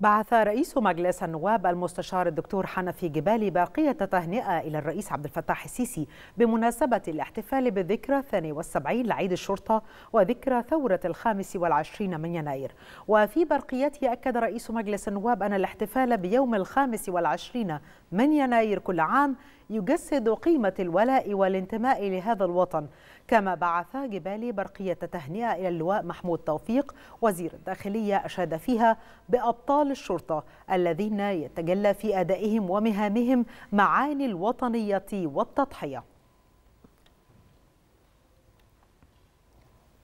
بعث رئيس مجلس النواب المستشار الدكتور حنفي جبالي باقية تهنئة إلى الرئيس عبد الفتاح السيسي بمناسبة الاحتفال بالذكرى 72 لعيد الشرطة وذكرى ثورة الخامس والعشرين من يناير وفي برقيته أكد رئيس مجلس النواب أن الاحتفال بيوم الخامس والعشرين من يناير كل عام يجسد قيمة الولاء والانتماء لهذا الوطن كما بعث جبالي برقية تهنئة إلى اللواء محمود توفيق وزير الداخلية أشاد فيها بأبطال الشرطة الذين يتجلى في أدائهم ومهامهم معاني الوطنية والتضحية